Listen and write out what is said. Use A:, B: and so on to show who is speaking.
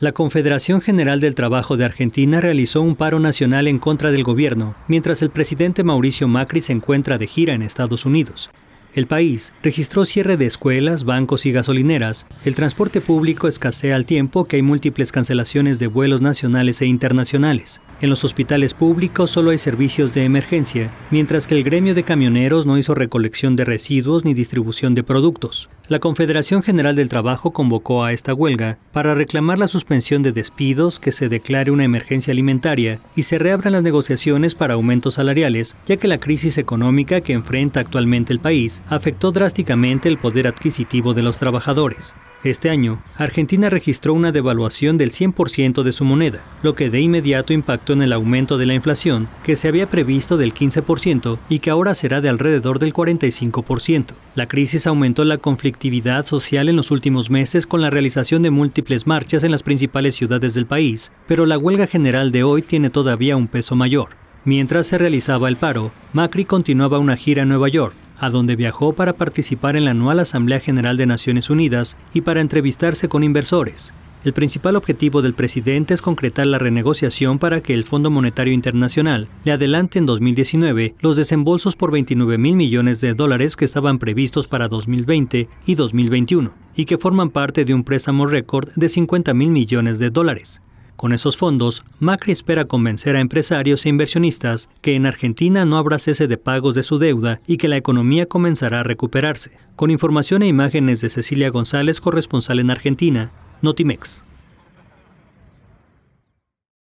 A: La Confederación General del Trabajo de Argentina realizó un paro nacional en contra del gobierno, mientras el presidente Mauricio Macri se encuentra de gira en Estados Unidos. El país registró cierre de escuelas, bancos y gasolineras, el transporte público escasea al tiempo que hay múltiples cancelaciones de vuelos nacionales e internacionales. En los hospitales públicos solo hay servicios de emergencia, mientras que el gremio de camioneros no hizo recolección de residuos ni distribución de productos. La Confederación General del Trabajo convocó a esta huelga para reclamar la suspensión de despidos, que se declare una emergencia alimentaria y se reabran las negociaciones para aumentos salariales, ya que la crisis económica que enfrenta actualmente el país afectó drásticamente el poder adquisitivo de los trabajadores. Este año, Argentina registró una devaluación del 100% de su moneda, lo que de inmediato impactó en el aumento de la inflación, que se había previsto del 15% y que ahora será de alrededor del 45%. La crisis aumentó la conflictividad social en los últimos meses con la realización de múltiples marchas en las principales ciudades del país, pero la huelga general de hoy tiene todavía un peso mayor. Mientras se realizaba el paro, Macri continuaba una gira en Nueva York, a donde viajó para participar en la anual Asamblea General de Naciones Unidas y para entrevistarse con inversores. El principal objetivo del presidente es concretar la renegociación para que el Fondo Monetario Internacional le adelante en 2019 los desembolsos por 29 mil millones de dólares que estaban previstos para 2020 y 2021 y que forman parte de un préstamo récord de 50 mil millones de dólares. Con esos fondos, Macri espera convencer a empresarios e inversionistas que en Argentina no habrá cese de pagos de su deuda y que la economía comenzará a recuperarse. Con información e imágenes de Cecilia González, corresponsal en Argentina, Notimex.